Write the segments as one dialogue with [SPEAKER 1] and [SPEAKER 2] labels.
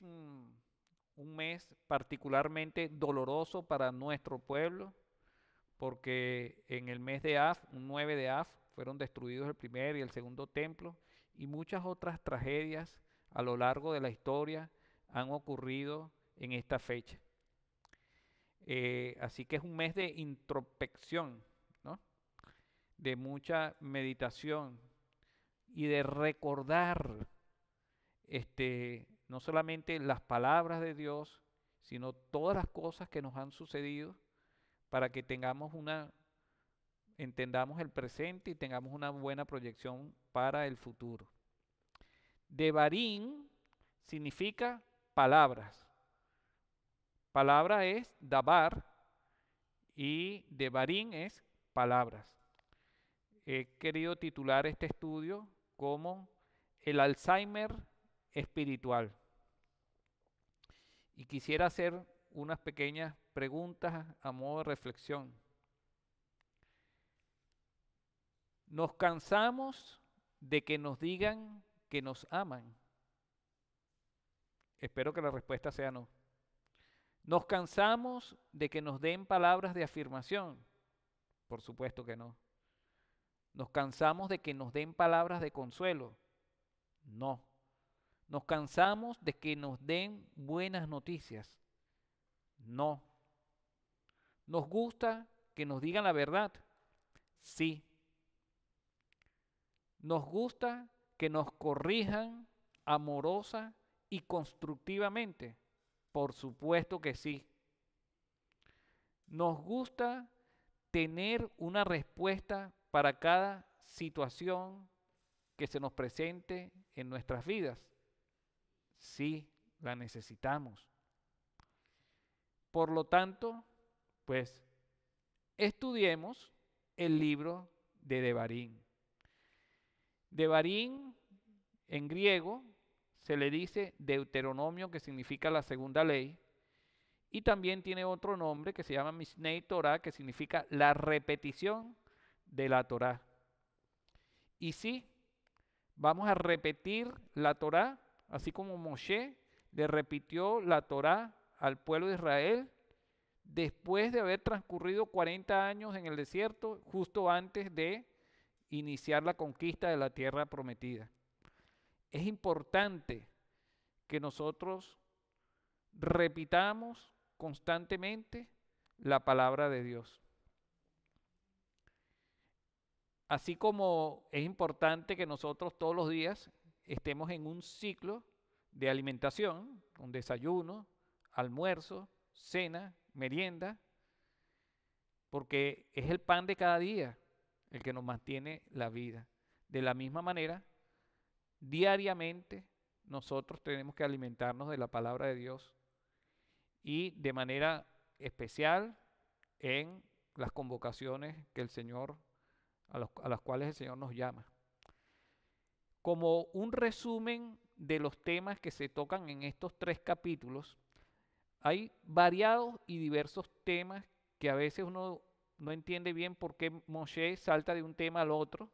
[SPEAKER 1] un mes particularmente doloroso para nuestro pueblo, porque en el mes de Af, un 9 de Af, fueron destruidos el primer y el segundo templo, y muchas otras tragedias a lo largo de la historia han ocurrido en esta fecha. Eh, así que es un mes de introspección, de mucha meditación y de recordar este, no solamente las palabras de Dios, sino todas las cosas que nos han sucedido para que tengamos una entendamos el presente y tengamos una buena proyección para el futuro. Devarim significa palabras. Palabra es dabar y devarim es palabras. He querido titular este estudio como el Alzheimer espiritual. Y quisiera hacer unas pequeñas preguntas a modo de reflexión. Nos cansamos de que nos digan que nos aman. Espero que la respuesta sea no. Nos cansamos de que nos den palabras de afirmación. Por supuesto que no. Nos cansamos de que nos den palabras de consuelo. No. Nos cansamos de que nos den buenas noticias. No. Nos gusta que nos digan la verdad. Sí. Nos gusta que nos corrijan amorosa y constructivamente. Por supuesto que sí. Nos gusta tener una respuesta para cada situación que se nos presente en nuestras vidas. Sí, la necesitamos. Por lo tanto, pues estudiemos el libro de Devarim. Devarim en griego se le dice Deuteronomio, que significa la segunda ley, y también tiene otro nombre que se llama Mishnei Torah, que significa la repetición de la Torah. Y sí, vamos a repetir la Torah así como Moshe le repitió la Torá al pueblo de Israel después de haber transcurrido 40 años en el desierto, justo antes de iniciar la conquista de la tierra prometida. Es importante que nosotros repitamos constantemente la palabra de Dios. Así como es importante que nosotros todos los días estemos en un ciclo de alimentación, un desayuno, almuerzo, cena, merienda, porque es el pan de cada día el que nos mantiene la vida. De la misma manera, diariamente nosotros tenemos que alimentarnos de la palabra de Dios y de manera especial en las convocaciones que el Señor a, a las cuales el Señor nos llama como un resumen de los temas que se tocan en estos tres capítulos, hay variados y diversos temas que a veces uno no entiende bien por qué Moshe salta de un tema al otro,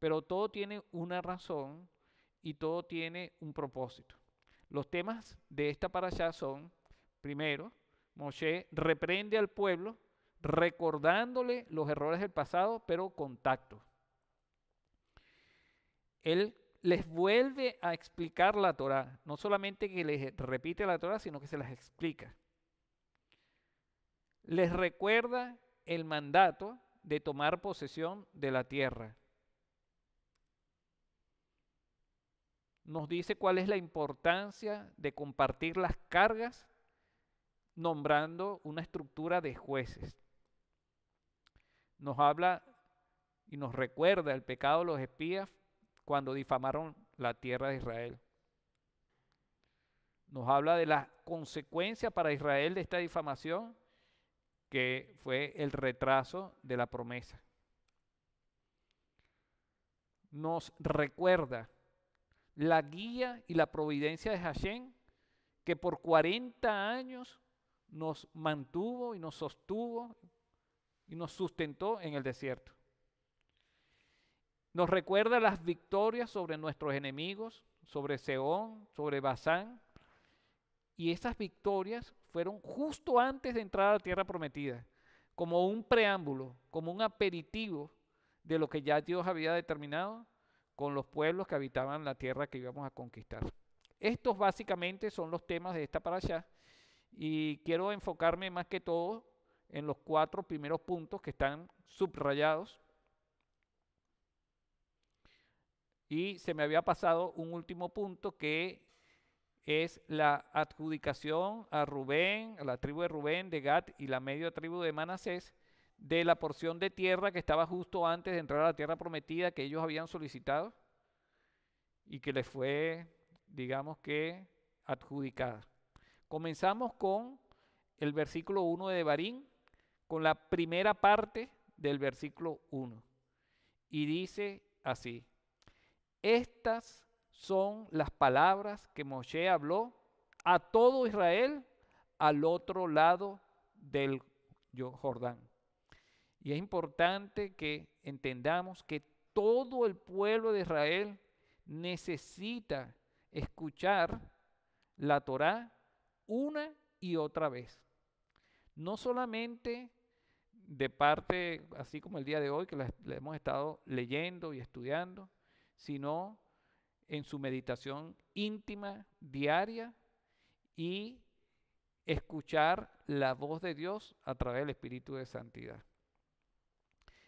[SPEAKER 1] pero todo tiene una razón y todo tiene un propósito. Los temas de esta allá son, primero, Moshe reprende al pueblo recordándole los errores del pasado, pero con tacto. Él les vuelve a explicar la Torá, No solamente que les repite la Torá, sino que se las explica. Les recuerda el mandato de tomar posesión de la tierra. Nos dice cuál es la importancia de compartir las cargas nombrando una estructura de jueces. Nos habla y nos recuerda el pecado de los espías cuando difamaron la tierra de Israel. Nos habla de la consecuencia para Israel de esta difamación, que fue el retraso de la promesa. Nos recuerda la guía y la providencia de Hashem, que por 40 años nos mantuvo y nos sostuvo y nos sustentó en el desierto. Nos recuerda las victorias sobre nuestros enemigos, sobre Seón, sobre Basán. Y esas victorias fueron justo antes de entrar a la tierra prometida, como un preámbulo, como un aperitivo de lo que ya Dios había determinado con los pueblos que habitaban la tierra que íbamos a conquistar. Estos básicamente son los temas de esta parasha y quiero enfocarme más que todo en los cuatro primeros puntos que están subrayados Y se me había pasado un último punto que es la adjudicación a Rubén, a la tribu de Rubén, de Gat y la media tribu de Manasés, de la porción de tierra que estaba justo antes de entrar a la tierra prometida que ellos habían solicitado y que les fue, digamos que, adjudicada. Comenzamos con el versículo 1 de Barín, con la primera parte del versículo 1. Y dice así, estas son las palabras que Moshe habló a todo Israel al otro lado del Jordán. Y es importante que entendamos que todo el pueblo de Israel necesita escuchar la Torá una y otra vez. No solamente de parte, así como el día de hoy, que le hemos estado leyendo y estudiando, sino en su meditación íntima, diaria y escuchar la voz de Dios a través del Espíritu de Santidad.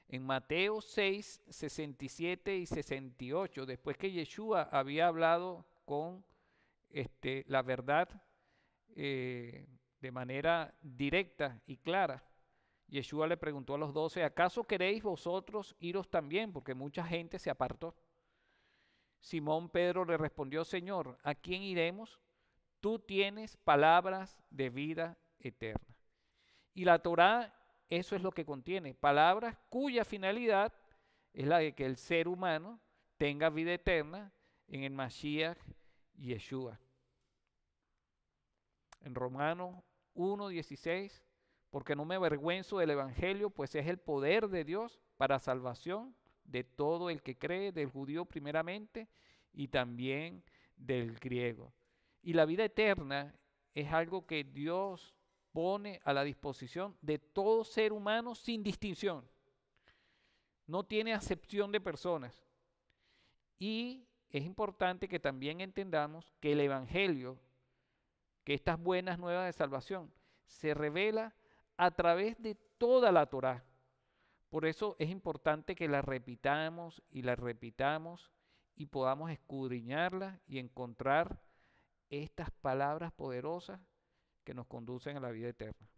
[SPEAKER 1] En Mateo 6, 67 y 68, después que Yeshua había hablado con este, la verdad eh, de manera directa y clara, Yeshua le preguntó a los doce, ¿acaso queréis vosotros iros también? Porque mucha gente se apartó. Simón Pedro le respondió, Señor, ¿a quién iremos? Tú tienes palabras de vida eterna. Y la Torá, eso es lo que contiene, palabras cuya finalidad es la de que el ser humano tenga vida eterna en el Mashiach Yeshua. En Romanos 1.16, porque no me avergüenzo del Evangelio, pues es el poder de Dios para salvación de todo el que cree, del judío primeramente y también del griego. Y la vida eterna es algo que Dios pone a la disposición de todo ser humano sin distinción. No tiene acepción de personas. Y es importante que también entendamos que el Evangelio, que estas buenas nuevas de salvación, se revela a través de toda la Torah, por eso es importante que la repitamos y la repitamos y podamos escudriñarla y encontrar estas palabras poderosas que nos conducen a la vida eterna.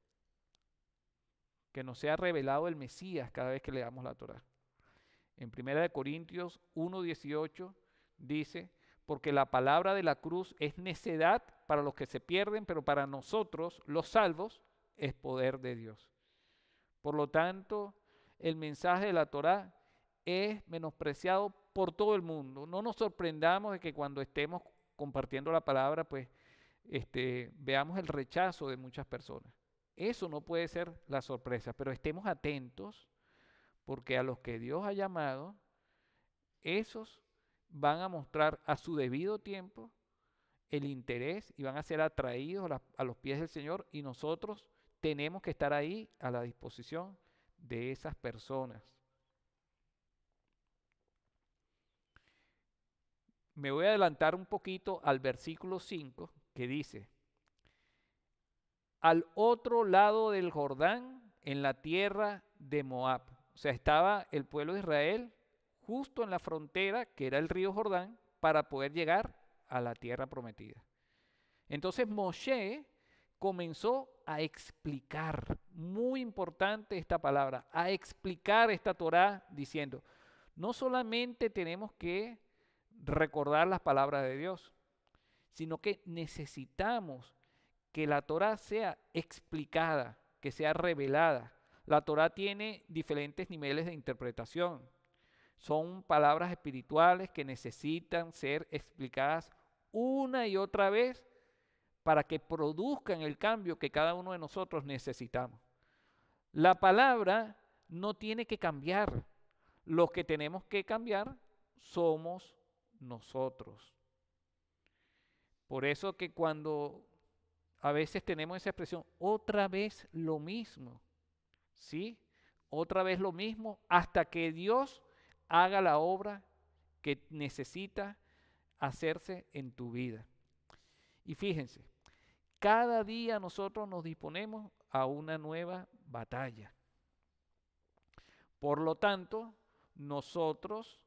[SPEAKER 1] Que nos sea revelado el Mesías cada vez que leamos la Torá. En 1 Corintios 1:18 dice, porque la palabra de la cruz es necedad para los que se pierden, pero para nosotros, los salvos, es poder de Dios. Por lo tanto, el mensaje de la Torá es menospreciado por todo el mundo. No nos sorprendamos de que cuando estemos compartiendo la palabra, pues este, veamos el rechazo de muchas personas. Eso no puede ser la sorpresa, pero estemos atentos porque a los que Dios ha llamado, esos van a mostrar a su debido tiempo el interés y van a ser atraídos a los pies del Señor y nosotros tenemos que estar ahí a la disposición de esas personas. Me voy a adelantar un poquito al versículo 5 que dice, al otro lado del Jordán, en la tierra de Moab. O sea, estaba el pueblo de Israel justo en la frontera, que era el río Jordán, para poder llegar a la tierra prometida. Entonces Moshe comenzó a explicar, muy importante esta palabra, a explicar esta Torá diciendo, no solamente tenemos que recordar las palabras de Dios, sino que necesitamos que la Torá sea explicada, que sea revelada. La Torá tiene diferentes niveles de interpretación. Son palabras espirituales que necesitan ser explicadas una y otra vez para que produzcan el cambio que cada uno de nosotros necesitamos. La palabra no tiene que cambiar. Los que tenemos que cambiar somos nosotros. Por eso que cuando a veces tenemos esa expresión, otra vez lo mismo, ¿sí? Otra vez lo mismo hasta que Dios haga la obra que necesita hacerse en tu vida. Y fíjense, cada día nosotros nos disponemos a una nueva batalla. Por lo tanto, nosotros,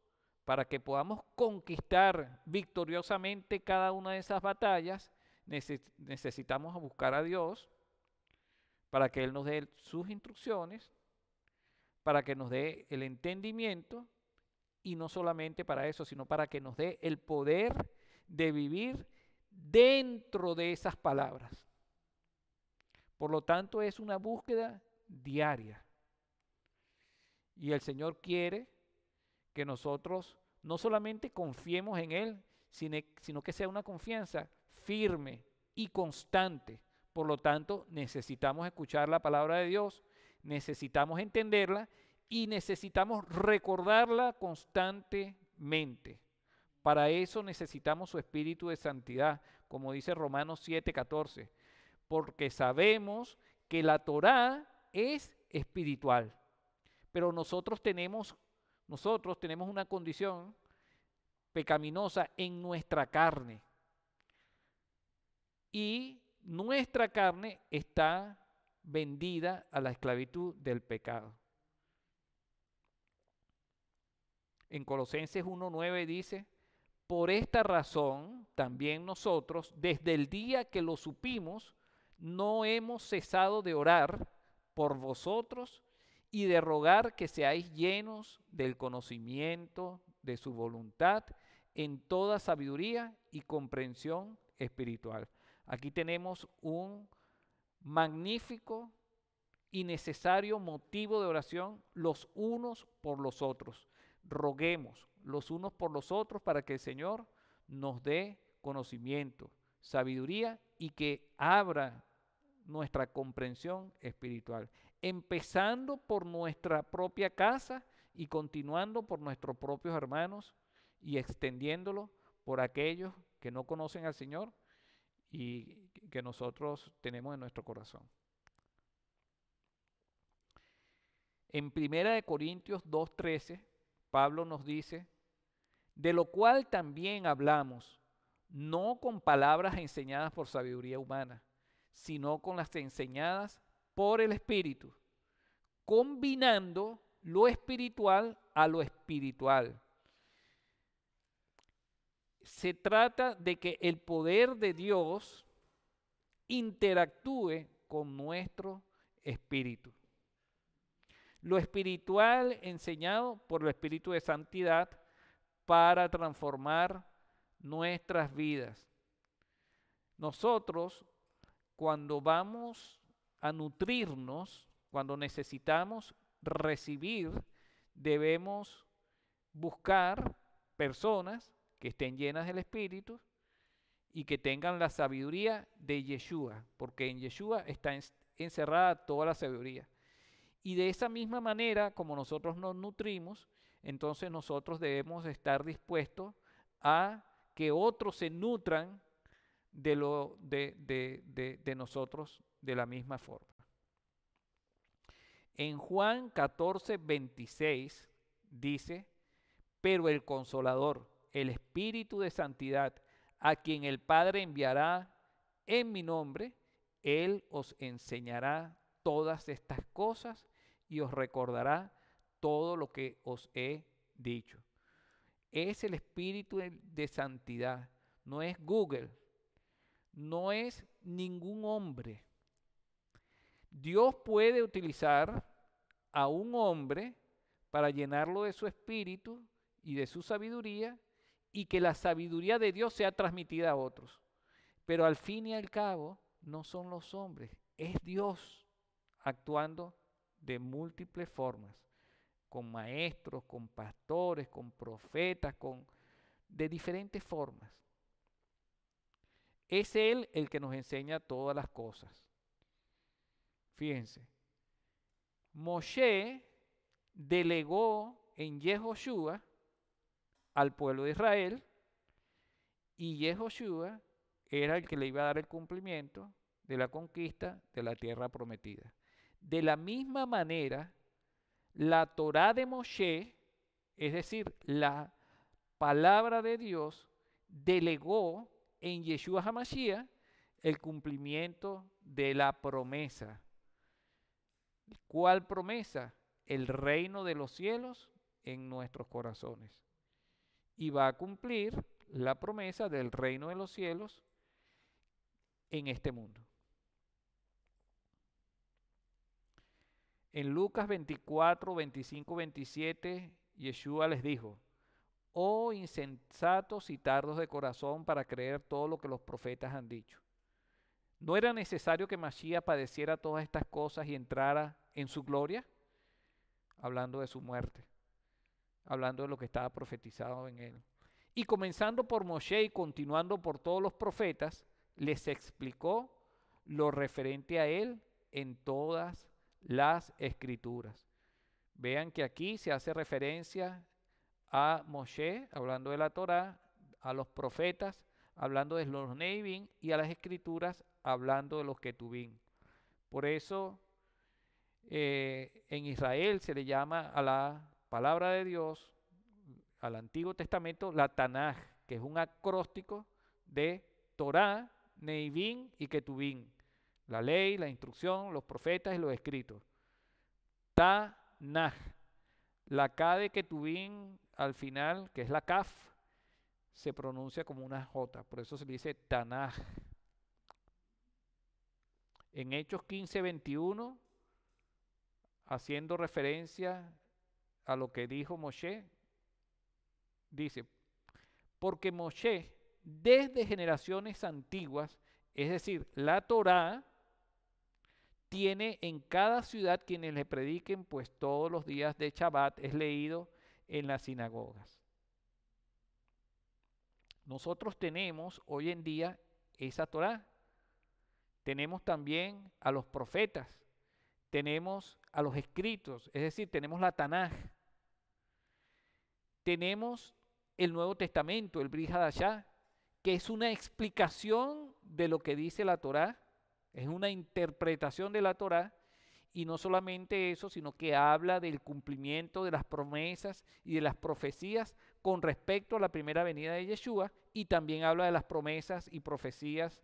[SPEAKER 1] para que podamos conquistar victoriosamente cada una de esas batallas, necesitamos buscar a Dios para que Él nos dé sus instrucciones, para que nos dé el entendimiento y no solamente para eso, sino para que nos dé el poder de vivir dentro de esas palabras. Por lo tanto, es una búsqueda diaria. Y el Señor quiere que nosotros no solamente confiemos en Él, sino que sea una confianza firme y constante. Por lo tanto, necesitamos escuchar la palabra de Dios, necesitamos entenderla y necesitamos recordarla constantemente. Para eso necesitamos su espíritu de santidad, como dice Romanos 7:14, porque sabemos que la Torá es espiritual. Pero nosotros tenemos nosotros tenemos una condición pecaminosa en nuestra carne. Y nuestra carne está vendida a la esclavitud del pecado. En Colosenses 1:9 dice por esta razón, también nosotros, desde el día que lo supimos, no hemos cesado de orar por vosotros y de rogar que seáis llenos del conocimiento de su voluntad en toda sabiduría y comprensión espiritual. Aquí tenemos un magnífico y necesario motivo de oración los unos por los otros roguemos los unos por los otros para que el Señor nos dé conocimiento, sabiduría y que abra nuestra comprensión espiritual, empezando por nuestra propia casa y continuando por nuestros propios hermanos y extendiéndolo por aquellos que no conocen al Señor y que nosotros tenemos en nuestro corazón. En Primera de Corintios 2:13 Pablo nos dice, de lo cual también hablamos, no con palabras enseñadas por sabiduría humana, sino con las enseñadas por el Espíritu, combinando lo espiritual a lo espiritual. Se trata de que el poder de Dios interactúe con nuestro espíritu. Lo espiritual enseñado por el Espíritu de Santidad para transformar nuestras vidas. Nosotros, cuando vamos a nutrirnos, cuando necesitamos recibir, debemos buscar personas que estén llenas del Espíritu y que tengan la sabiduría de Yeshua, porque en Yeshua está encerrada toda la sabiduría. Y de esa misma manera, como nosotros nos nutrimos, entonces nosotros debemos estar dispuestos a que otros se nutran de, lo, de, nosotros de la misma forma. En Juan 14, 26 dice, pero el consolador, el Espíritu de Santidad, a quien el Padre enviará en mi nombre, Él os enseñará todas estas cosas y os recordará todo lo que os he dicho. Es el espíritu de santidad, no es Google, no es ningún hombre. Dios puede utilizar a un hombre para llenarlo de su espíritu y de su sabiduría y que la sabiduría de Dios sea transmitida a otros. Pero al fin y al cabo no son los hombres, es Dios actuando de múltiples formas, con maestros, con pastores, con profetas, con de diferentes formas. Es Él el que nos enseña todas las cosas. Fíjense, Moshe delegó en Yehoshua al pueblo de Israel y Yehoshua era el que le iba a dar el cumplimiento de la conquista de la tierra prometida. De la misma manera, la Torá de Moshe, es decir, la palabra de Dios, delegó en Yeshua Hamashiach el cumplimiento de la promesa. ¿Cuál promesa? El reino de los cielos en nuestros corazones. Y va a cumplir la promesa del reino de los cielos en este mundo. En Lucas 24, 25, 27, Yeshua les dijo, oh insensatos y tardos de corazón para creer todo lo que los profetas han dicho. ¿No era necesario que Mashiach padeciera todas estas cosas y entrara en su gloria? Hablando de su muerte, hablando de lo que estaba profetizado en él. Y comenzando por Moshe y continuando por todos los profetas, les explicó lo referente a él en todas las escrituras. Vean que aquí se hace referencia a Moshe, hablando de la Torah a los profetas, hablando de los Neivín y a las escrituras, hablando de los Ketuvín Por eso eh, en Israel se le llama a la palabra de Dios, al Antiguo Testamento, la Tanaj, que es un acróstico de Torá, Neivín y Ketubim. La ley, la instrucción, los profetas y los escritos. Tanaj. La K de Ketubín al final, que es la Kaf, se pronuncia como una J. Por eso se le dice Tanaj. En Hechos 15, 21, haciendo referencia a lo que dijo Moshe, dice, porque Moshe desde generaciones antiguas, es decir, la Torá, tiene en cada ciudad quienes le prediquen, pues todos los días de Shabbat es leído en las sinagogas. Nosotros tenemos hoy en día esa Torá. Tenemos también a los profetas, tenemos a los escritos, es decir, tenemos la Tanaj. Tenemos el Nuevo Testamento, el Brihadashá, que es una explicación de lo que dice la Torá es una interpretación de la Torá y no solamente eso, sino que habla del cumplimiento de las promesas y de las profecías con respecto a la primera venida de Yeshua y también habla de las promesas y profecías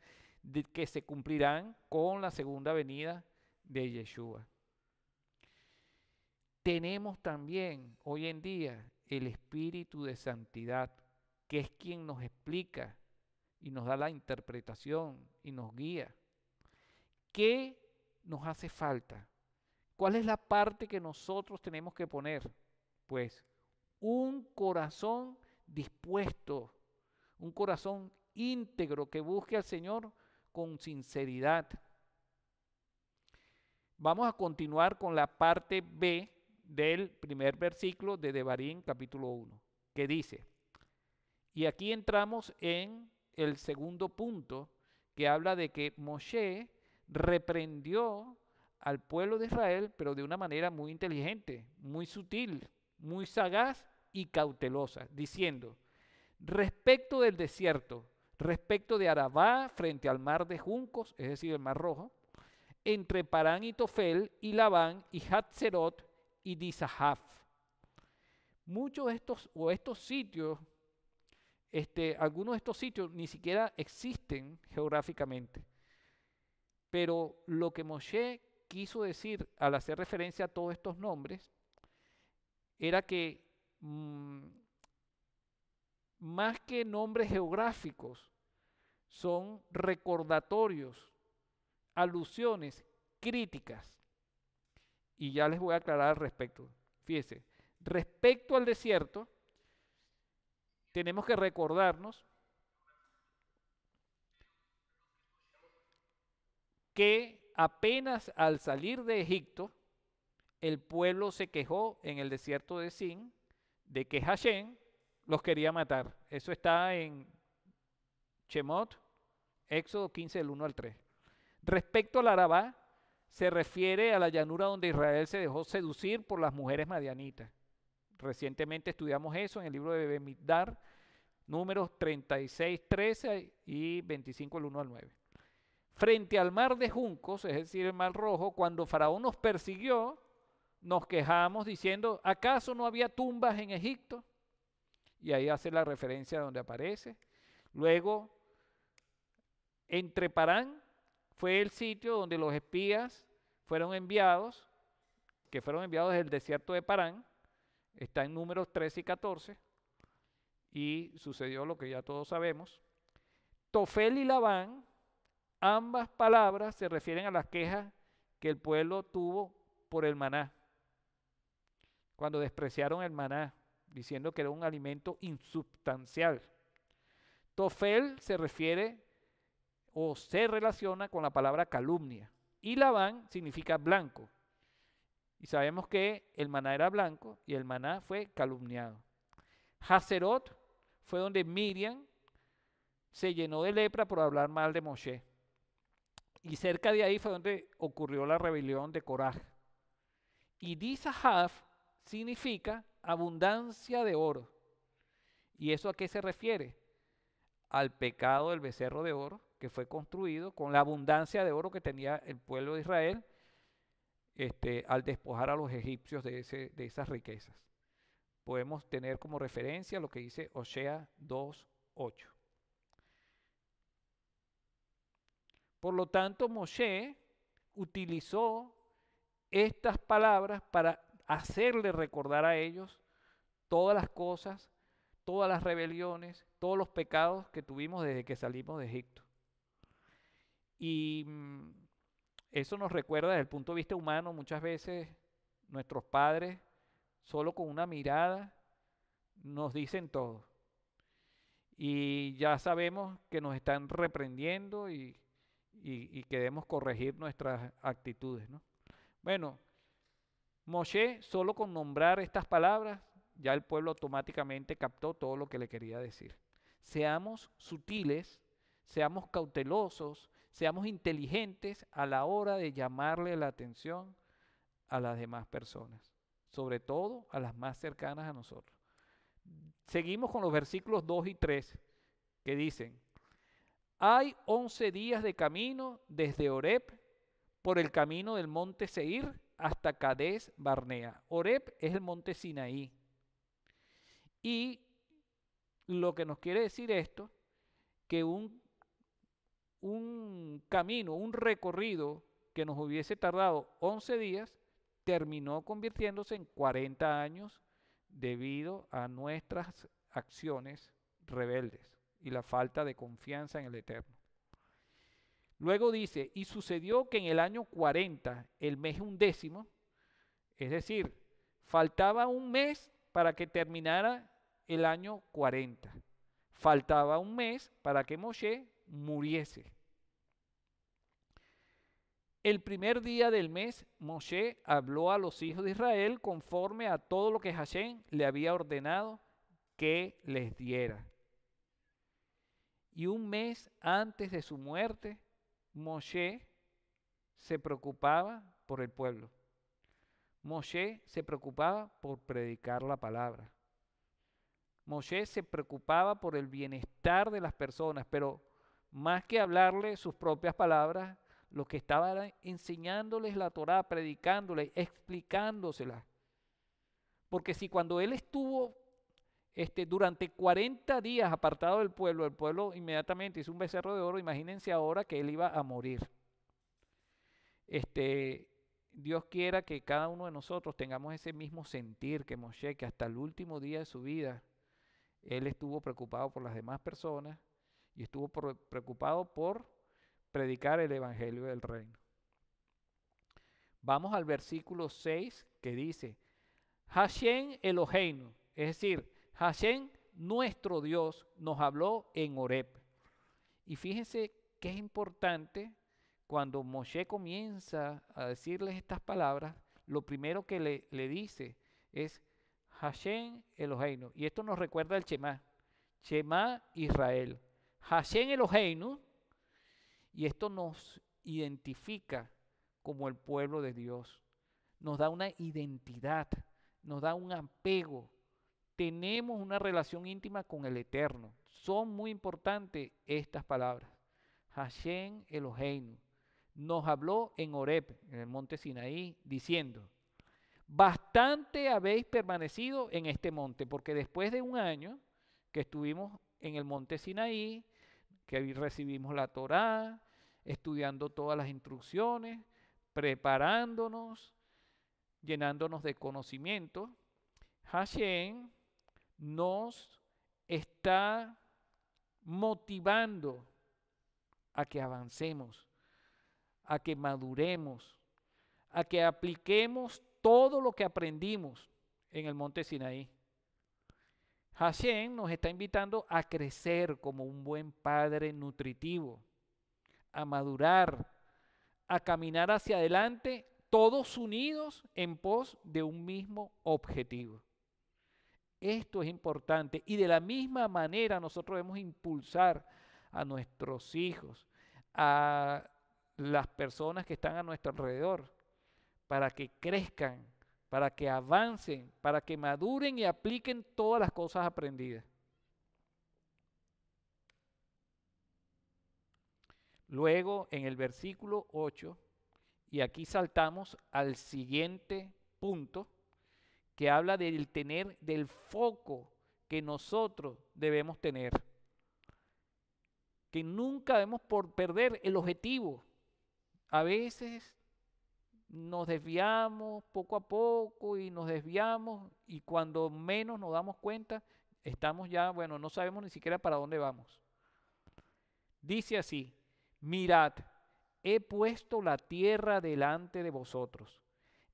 [SPEAKER 1] que se cumplirán con la segunda venida de Yeshua. Tenemos también hoy en día el Espíritu de Santidad, que es quien nos explica y nos da la interpretación y nos guía. ¿Qué nos hace falta? ¿Cuál es la parte que nosotros tenemos que poner? Pues un corazón dispuesto, un corazón íntegro que busque al Señor con sinceridad. Vamos a continuar con la parte B del primer versículo de Devarín capítulo 1, que dice, y aquí entramos en el segundo punto que habla de que Moshe reprendió al pueblo de Israel, pero de una manera muy inteligente, muy sutil, muy sagaz y cautelosa, diciendo, respecto del desierto, respecto de Arabá frente al mar de Juncos, es decir, el mar rojo, entre Parán y Tofel y Labán y Hatzerot y Dizahaf. Muchos de estos o estos sitios, este, algunos de estos sitios ni siquiera existen geográficamente. Pero lo que Moshe quiso decir al hacer referencia a todos estos nombres era que mm, más que nombres geográficos, son recordatorios, alusiones, críticas. Y ya les voy a aclarar al respecto. Fíjense, respecto al desierto, tenemos que recordarnos que apenas al salir de Egipto, el pueblo se quejó en el desierto de Sin de que Hashem los quería matar. Eso está en Chemot, Éxodo 15, del 1 al 3. Respecto al Arabá, se refiere a la llanura donde Israel se dejó seducir por las mujeres madianitas. Recientemente estudiamos eso en el libro de Bemiddar, números 36, 13 y 25, el 1 al 9 frente al mar de juncos, es decir, el mar rojo, cuando Faraón nos persiguió, nos quejamos diciendo, ¿acaso no había tumbas en Egipto? Y ahí hace la referencia donde aparece. Luego, entre Parán fue el sitio donde los espías fueron enviados, que fueron enviados del desierto de Parán, está en números 13 y 14, y sucedió lo que ya todos sabemos. Tofel y Labán Ambas palabras se refieren a las quejas que el pueblo tuvo por el maná, cuando despreciaron el maná, diciendo que era un alimento insubstancial. Tofel se refiere o se relaciona con la palabra calumnia y Labán significa blanco. Y sabemos que el maná era blanco y el maná fue calumniado. Hacerot fue donde Miriam se llenó de lepra por hablar mal de Moshe. Y cerca de ahí fue donde ocurrió la rebelión de Coraj. Y Dizahaf significa abundancia de oro. ¿Y eso a qué se refiere? Al pecado del becerro de oro que fue construido con la abundancia de oro que tenía el pueblo de Israel este, al despojar a los egipcios de, de esas riquezas. Podemos tener como referencia lo que dice Osea 2.8. Por lo tanto, Moshe utilizó estas palabras para hacerle recordar a ellos todas las cosas, todas las rebeliones, todos los pecados que tuvimos desde que salimos de Egipto. Y mm, eso nos recuerda desde el punto de vista humano muchas veces nuestros padres, solo con una mirada, nos dicen todo. Y ya sabemos que nos están reprendiendo y y, queremos corregir nuestras actitudes. ¿no? Bueno, Moshe, solo con nombrar estas palabras, ya el pueblo automáticamente captó todo lo que le quería decir. Seamos sutiles, seamos cautelosos, seamos inteligentes a la hora de llamarle la atención a las demás personas, sobre todo a las más cercanas a nosotros. Seguimos con los versículos 2 y 3 que dicen, hay 11 días de camino desde Oreb por el camino del monte Seir hasta Cades Barnea. Oreb es el monte Sinaí. Y lo que nos quiere decir esto, que un, un camino, un recorrido que nos hubiese tardado 11 días, terminó convirtiéndose en 40 años debido a nuestras acciones rebeldes y la falta de confianza en el Eterno. Luego dice, y sucedió que en el año 40, el mes undécimo, es decir, faltaba un mes para que terminara el año 40. Faltaba un mes para que Moshe muriese. El primer día del mes, Moshe habló a los hijos de Israel conforme a todo lo que Hashem le había ordenado que les diera. Y un mes antes de su muerte, Moshe se preocupaba por el pueblo. Moshe se preocupaba por predicar la palabra. Moshe se preocupaba por el bienestar de las personas, pero más que hablarle sus propias palabras, lo que estaba enseñándoles la Torá, predicándoles, explicándoselas. Porque si cuando él estuvo este, durante 40 días apartado del pueblo, el pueblo inmediatamente hizo un becerro de oro, imagínense ahora que él iba a morir. Este, Dios quiera que cada uno de nosotros tengamos ese mismo sentir que Moshe, que hasta el último día de su vida, él estuvo preocupado por las demás personas y estuvo preocupado por predicar el Evangelio del Reino. Vamos al versículo 6 que dice, Hashem Eloheinu, es decir, Hashem, nuestro Dios, nos habló en Oreb. Y fíjense que es importante cuando Moshe comienza a decirles estas palabras, lo primero que le, dice es Hashem Eloheinu. Y esto nos recuerda al Shema. Shema Israel. Hashem Eloheinu. Y esto nos identifica como el pueblo de Dios. Nos da una identidad, nos da un apego, tenemos una relación íntima con el Eterno. Son muy importantes estas palabras. Hashem Eloheinu nos habló en Oreb, en el monte Sinaí, diciendo, bastante habéis permanecido en este monte, porque después de un año que estuvimos en el monte Sinaí, que recibimos la Torah, estudiando todas las instrucciones, preparándonos, llenándonos de conocimiento, Hashem nos está motivando a que avancemos, a que maduremos, a que apliquemos todo lo que aprendimos en el monte Sinaí. Hashem nos está invitando a crecer como un buen padre nutritivo, a madurar, a caminar hacia adelante, todos unidos en pos de un mismo objetivo. Esto es importante y de la misma manera nosotros debemos impulsar a nuestros hijos, a las personas que están a nuestro alrededor, para que crezcan, para que avancen, para que maduren y apliquen todas las cosas aprendidas. Luego, en el versículo 8, y aquí saltamos al siguiente punto, que habla del tener, del foco que nosotros debemos tener. Que nunca debemos por perder el objetivo. A veces nos desviamos poco a poco y nos desviamos y cuando menos nos damos cuenta, estamos ya, bueno, no sabemos ni siquiera para dónde vamos. Dice así, mirad, he puesto la tierra delante de vosotros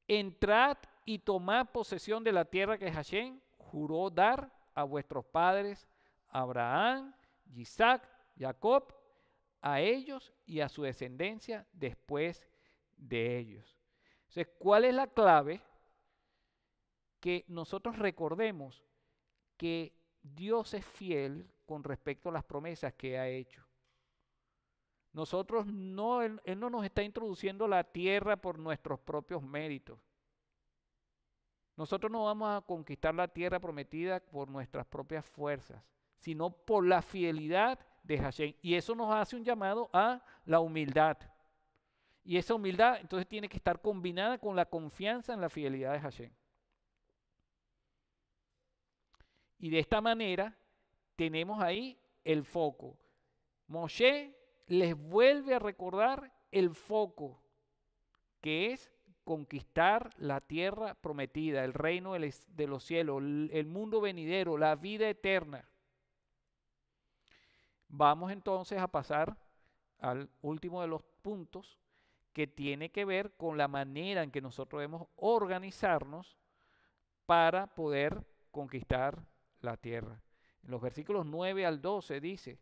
[SPEAKER 1] entrad y tomad posesión de la tierra que Hashem juró dar a vuestros padres, Abraham, Isaac, Jacob, a ellos y a su descendencia después de ellos. Entonces, ¿cuál es la clave? Que nosotros recordemos que Dios es fiel con respecto a las promesas que ha hecho. Nosotros no, él, no nos está introduciendo la tierra por nuestros propios méritos. Nosotros no vamos a conquistar la tierra prometida por nuestras propias fuerzas, sino por la fidelidad de Hashem. Y eso nos hace un llamado a la humildad. Y esa humildad entonces tiene que estar combinada con la confianza en la fidelidad de Hashem. Y de esta manera tenemos ahí el foco. Moshe les vuelve a recordar el foco, que es conquistar la tierra prometida, el reino de los cielos, el mundo venidero, la vida eterna. Vamos entonces a pasar al último de los puntos que tiene que ver con la manera en que nosotros debemos organizarnos para poder conquistar la tierra. En los versículos 9 al 12 dice,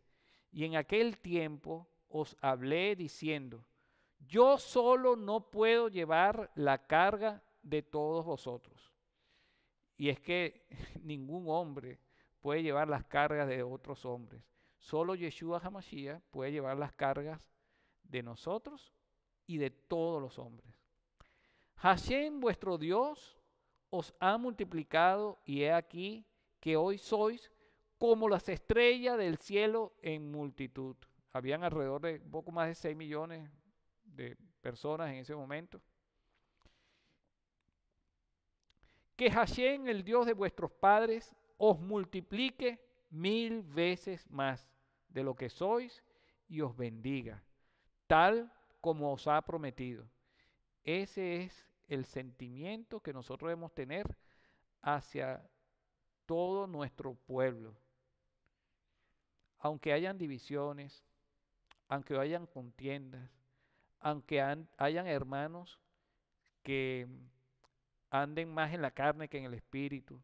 [SPEAKER 1] y en aquel tiempo os hablé diciendo, yo solo no puedo llevar la carga de todos vosotros. Y es que ningún hombre puede llevar las cargas de otros hombres. Solo Yeshua Hamashiach puede llevar las cargas de nosotros y de todos los hombres. Hashem, vuestro Dios, os ha multiplicado y he aquí que hoy sois como las estrellas del cielo en multitud habían alrededor de poco más de 6 millones de personas en ese momento. Que Hashem, el Dios de vuestros padres, os multiplique mil veces más de lo que sois y os bendiga, tal como os ha prometido. Ese es el sentimiento que nosotros debemos tener hacia todo nuestro pueblo. Aunque hayan divisiones, aunque hayan contiendas, aunque hayan hermanos que anden más en la carne que en el espíritu.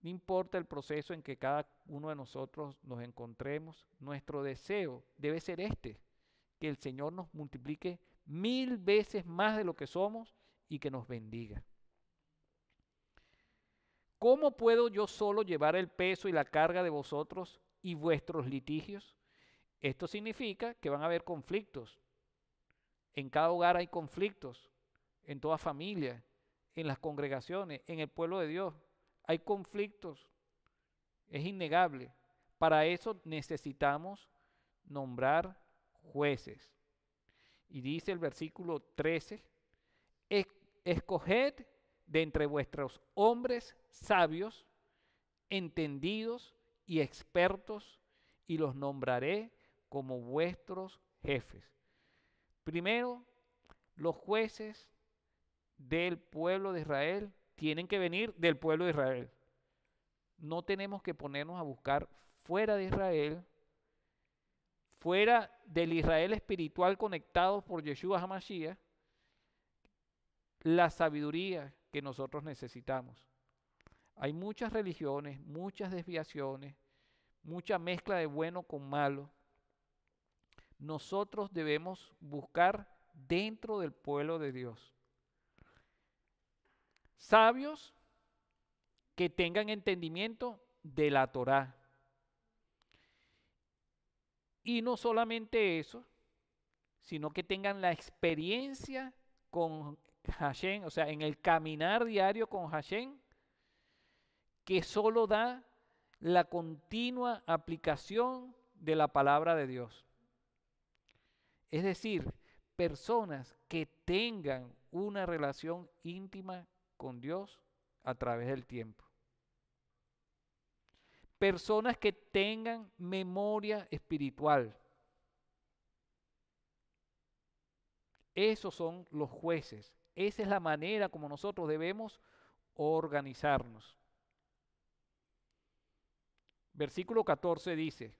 [SPEAKER 1] No importa el proceso en que cada uno de nosotros nos encontremos, nuestro deseo debe ser este, que el Señor nos multiplique mil veces más de lo que somos y que nos bendiga. ¿Cómo puedo yo solo llevar el peso y la carga de vosotros y vuestros litigios? Esto significa que van a haber conflictos. En cada hogar hay conflictos, en toda familia, en las congregaciones, en el pueblo de Dios. Hay conflictos, es innegable. Para eso necesitamos nombrar jueces. Y dice el versículo 13, escoged de entre vuestros hombres sabios, entendidos y expertos, y los nombraré como vuestros jefes. Primero, los jueces del pueblo de Israel tienen que venir del pueblo de Israel. No tenemos que ponernos a buscar fuera de Israel, fuera del Israel espiritual conectado por Yeshua Hamashiach, la sabiduría que nosotros necesitamos. Hay muchas religiones, muchas desviaciones, mucha mezcla de bueno con malo nosotros debemos buscar dentro del pueblo de Dios. Sabios que tengan entendimiento de la Torá. Y no solamente eso, sino que tengan la experiencia con Hashem, o sea, en el caminar diario con Hashem, que solo da la continua aplicación de la palabra de Dios. Es decir, personas que tengan una relación íntima con Dios a través del tiempo. Personas que tengan memoria espiritual. Esos son los jueces. Esa es la manera como nosotros debemos organizarnos. Versículo 14 dice,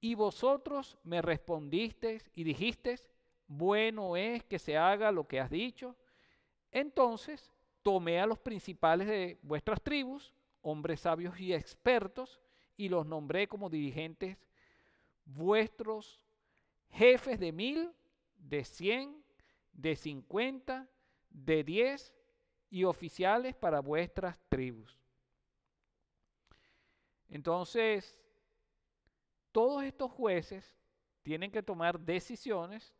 [SPEAKER 1] y vosotros me respondisteis y dijisteis, bueno es que se haga lo que has dicho. Entonces tomé a los principales de vuestras tribus, hombres sabios y expertos, y los nombré como dirigentes vuestros jefes de mil, de cien, de cincuenta, de diez y oficiales para vuestras tribus. Entonces, todos estos jueces tienen que tomar decisiones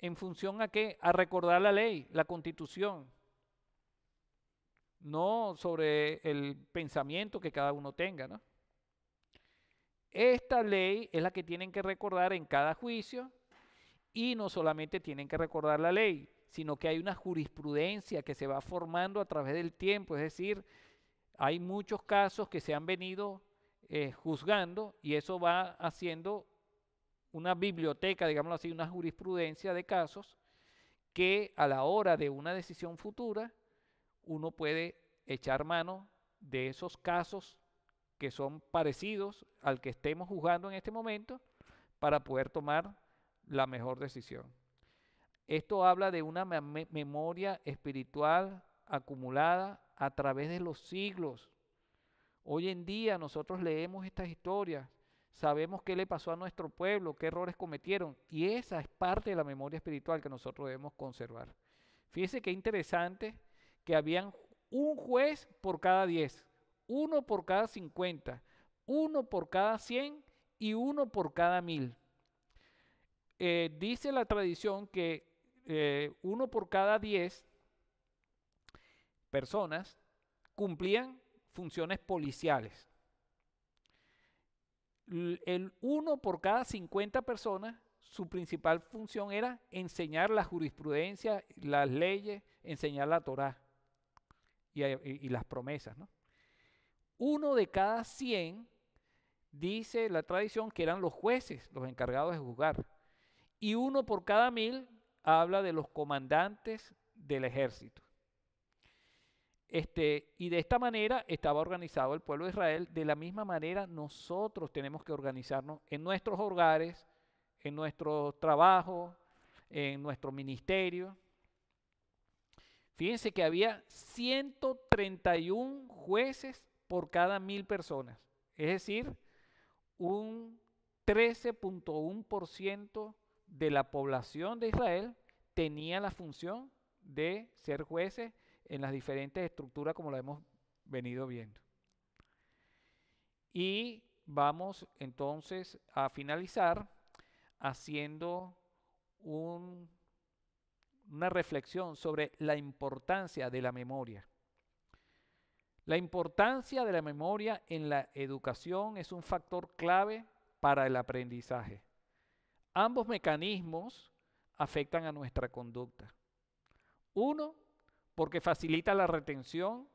[SPEAKER 1] en función a qué? A recordar la ley, la constitución. No sobre el pensamiento que cada uno tenga, Esta ley es la que tienen que recordar en cada juicio y no solamente tienen que recordar la ley, sino que hay una jurisprudencia que se va formando a través del tiempo, es decir, hay muchos casos que se han venido eh, juzgando y eso va haciendo una biblioteca, digamos así, una jurisprudencia de casos que a la hora de una decisión futura uno puede echar mano de esos casos que son parecidos al que estemos juzgando en este momento para poder tomar la mejor decisión. Esto habla de una memoria espiritual acumulada a través de los siglos, Hoy en día nosotros leemos estas historias, sabemos qué le pasó a nuestro pueblo, qué errores cometieron, y esa es parte de la memoria espiritual que nosotros debemos conservar. Fíjese qué interesante que habían un juez por cada 10, uno por cada 50, uno por cada 100 y uno por cada mil. Eh, dice la tradición que eh, uno por cada diez personas cumplían funciones policiales. El uno por cada 50 personas, su principal función era enseñar la jurisprudencia, las leyes, enseñar la Torá y, eh, las promesas. Uno de cada 100 dice la tradición que eran los jueces los encargados de juzgar. Y uno por cada mil habla de los comandantes del ejército. Este, y de esta manera estaba organizado el pueblo de Israel. De la misma manera nosotros tenemos que organizarnos en nuestros hogares, en nuestro trabajo, en nuestro ministerio. Fíjense que había 131 jueces por cada mil personas, es decir, un 13.1% de la población de Israel tenía la función de ser jueces en las diferentes estructuras como la hemos venido viendo. Y vamos entonces a finalizar haciendo una reflexión sobre la importancia de la memoria. La importancia de la memoria en la educación es un factor clave para el aprendizaje. Ambos mecanismos afectan a nuestra conducta. Uno porque facilita la retención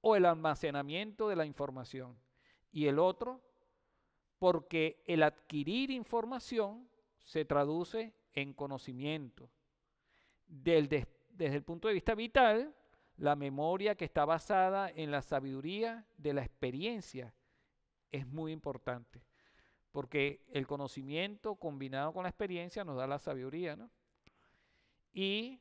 [SPEAKER 1] o el almacenamiento de la información. Y el otro, porque el adquirir información se traduce en conocimiento. desde el punto de vista vital, la memoria que está basada en la sabiduría de la experiencia es muy importante, porque el conocimiento combinado con la experiencia nos da la sabiduría, ¿no? Y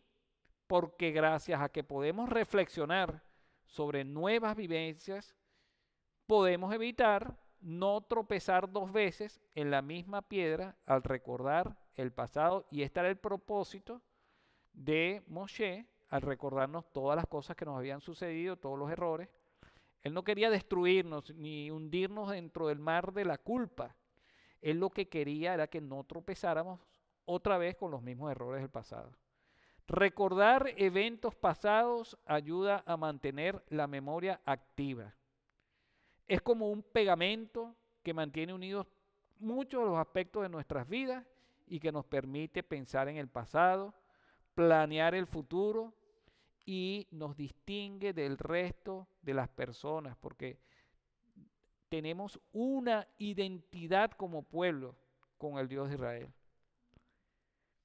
[SPEAKER 1] porque gracias a que podemos reflexionar sobre nuevas vivencias, podemos evitar no tropezar dos veces en la misma piedra al recordar el pasado y este era el propósito de Moshe al recordarnos todas las cosas que nos habían sucedido, todos los errores. Él no quería destruirnos ni hundirnos dentro del mar de la culpa. Él lo que quería era que no tropezáramos otra vez con los mismos errores del pasado. Recordar eventos pasados ayuda a mantener la memoria activa. Es como un pegamento que mantiene unidos muchos de los aspectos de nuestras vidas y que nos permite pensar en el pasado, planear el futuro y nos distingue del resto de las personas porque tenemos una identidad como pueblo con el Dios de Israel.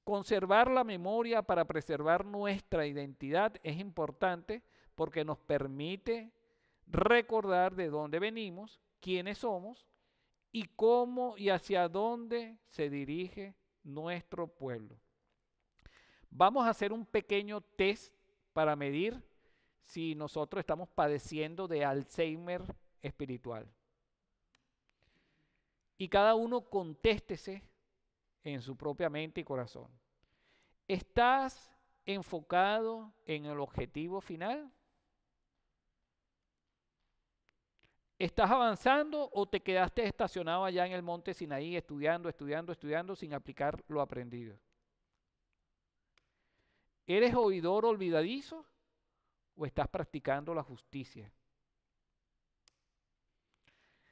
[SPEAKER 1] Conservar la memoria para preservar nuestra identidad es importante porque nos permite recordar de dónde venimos, quiénes somos y cómo y hacia dónde se dirige nuestro pueblo. Vamos a hacer un pequeño test para medir si nosotros estamos padeciendo de Alzheimer espiritual. Y cada uno contéstese en su propia mente y corazón. ¿Estás enfocado en el objetivo final? ¿Estás avanzando o te quedaste estacionado allá en el monte Sinaí estudiando, estudiando, estudiando sin aplicar lo aprendido? ¿Eres oidor olvidadizo o estás practicando la justicia?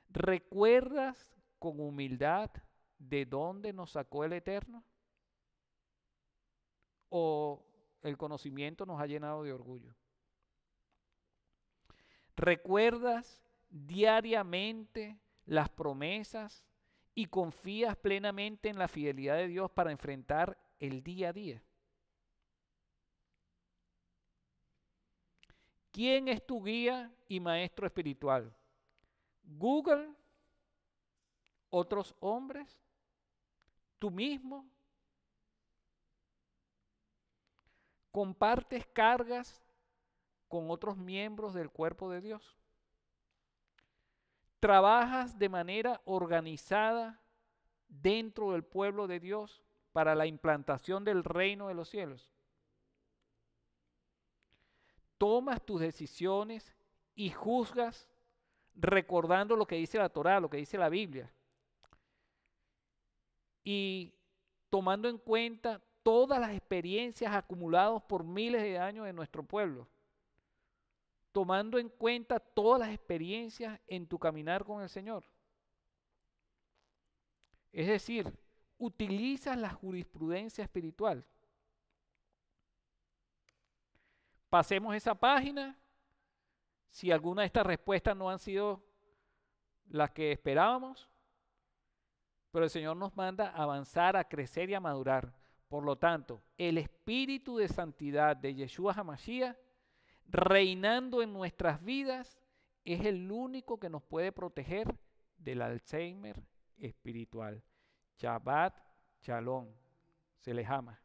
[SPEAKER 1] ¿Recuerdas con humildad de dónde nos sacó el Eterno? ¿O el conocimiento nos ha llenado de orgullo? ¿Recuerdas diariamente las promesas y confías plenamente en la fidelidad de Dios para enfrentar el día a día? ¿Quién es tu guía y maestro espiritual? ¿Google? ¿Otros hombres? tú mismo. Compartes cargas con otros miembros del cuerpo de Dios. Trabajas de manera organizada dentro del pueblo de Dios para la implantación del reino de los cielos. Tomas tus decisiones y juzgas recordando lo que dice la Torá, lo que dice la Biblia y tomando en cuenta todas las experiencias acumuladas por miles de años en nuestro pueblo, tomando en cuenta todas las experiencias en tu caminar con el Señor. Es decir, utilizas la jurisprudencia espiritual. Pasemos esa página. Si alguna de estas respuestas no han sido las que esperábamos, pero el Señor nos manda a avanzar, a crecer y a madurar. Por lo tanto, el espíritu de santidad de Yeshua Hamashiach reinando en nuestras vidas es el único que nos puede proteger del Alzheimer espiritual. Shabbat Shalom. Se les ama.